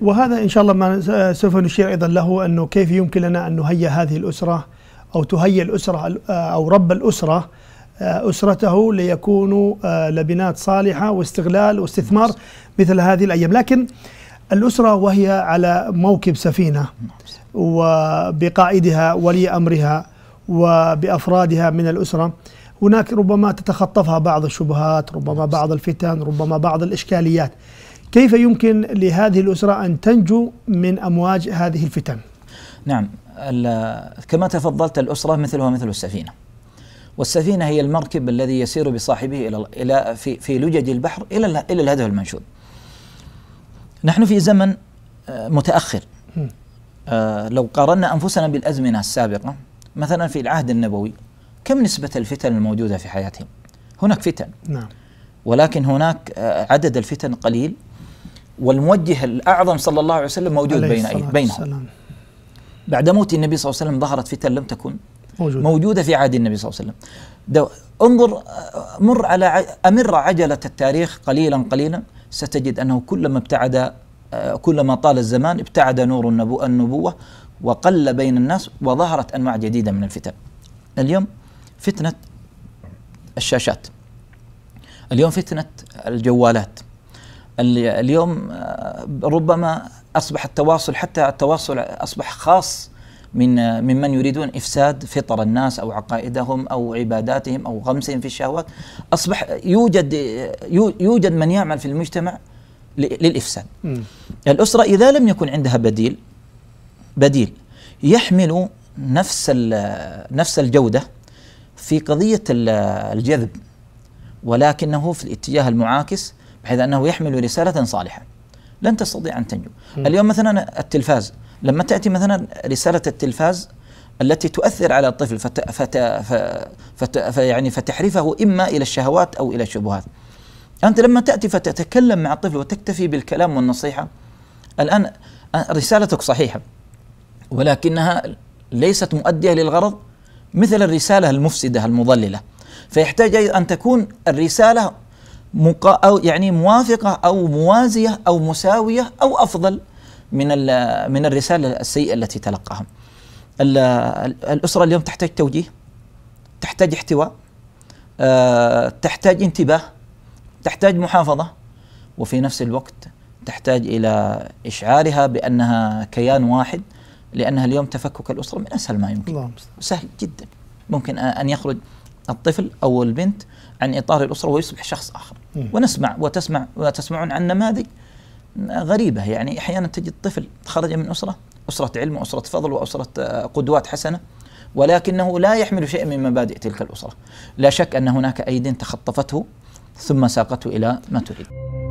وهذا إن شاء الله ما سوف نشير أيضا له أنه كيف يمكن لنا أن نهيئ هذه الأسرة أو تهيئ الأسرة آه، أو رب الأسرة آه، أسرته ليكونوا آه، لبنات صالحة واستغلال واستثمار مثل هذه الأيام لكن الأسرة وهي على موكب سفينة وبقائدها ولي أمرها وبأفرادها من الأسرة هناك ربما تتخطفها بعض الشبهات ربما بعض الفتن ربما بعض الإشكاليات كيف يمكن لهذه الأسرة أن تنجو من أمواج هذه الفتن نعم كما تفضلت الأسرة مثلها مثل السفينة والسفينة هي المركب الذي يسير بصاحبه إلى إلى في في لجج البحر إلى إلى الهدف المنشود. نحن في زمن آه، متأخر آه، لو قارنا أنفسنا بالأزمنة السابقة مثلا في العهد النبوي كم نسبة الفتن الموجودة في حياتهم؟ هناك فتن نعم ولكن هناك آه، عدد الفتن قليل والموجه الأعظم صلى الله عليه وسلم موجود بين أي بينهم والسلام. بعد موت النبي صلى الله عليه وسلم ظهرت فتن لم تكن موجودة, موجودة في عهد النبي صلى الله عليه وسلم انظر مر على أمر عجلة التاريخ قليلا قليلا ستجد أنه كلما ابتعد آه، كلما طال الزمان ابتعد نور النبوة وقل بين الناس وظهرت أنواع جديدة من الفتن اليوم فتنة الشاشات اليوم فتنة الجوالات اليوم آه، ربما اصبح التواصل حتى التواصل اصبح خاص من آه، ممن يريدون افساد فطر الناس او عقائدهم او عباداتهم او غمسهم في الشهوات اصبح يوجد آه، يوجد من يعمل في المجتمع للافساد. م. الاسره اذا لم يكن عندها بديل بديل يحمل نفس نفس الجوده في قضيه الجذب ولكنه في الاتجاه المعاكس بحيث انه يحمل رساله صالحه لن تستطيع ان تنجو م. اليوم مثلا التلفاز لما تاتي مثلا رساله التلفاز التي تؤثر على الطفل فت... فت... فت... فت... يعني فتحرفه اما الى الشهوات او الى الشبهات انت لما تاتي فتتكلم مع الطفل وتكتفي بالكلام والنصيحه الان رسالتك صحيحه ولكنها ليست مؤديه للغرض مثل الرساله المفسده المضلله فيحتاج ان تكون الرساله مقا أو يعني موافقة أو موازية أو مساوية أو أفضل من من الرسالة السيئة التي تلقاها الأسرة اليوم تحتاج توجيه تحتاج احتواء آه، تحتاج انتباه تحتاج محافظة وفي نفس الوقت تحتاج إلى إشعارها بأنها كيان واحد لأنها اليوم تفكك الأسرة من أسهل ما يمكن سهل جدا ممكن أن يخرج الطفل او البنت عن اطار الاسره ويصبح شخص اخر ونسمع وتسمع وتسمعون عن نماذج غريبه يعني احيانا تجد طفل خرج من اسره اسره علم واسره فضل واسره آه، قدوات حسنه ولكنه لا يحمل شيئا من مبادئ تلك الاسره لا شك ان هناك ايد تخطفته ثم ساقته الى ما تريد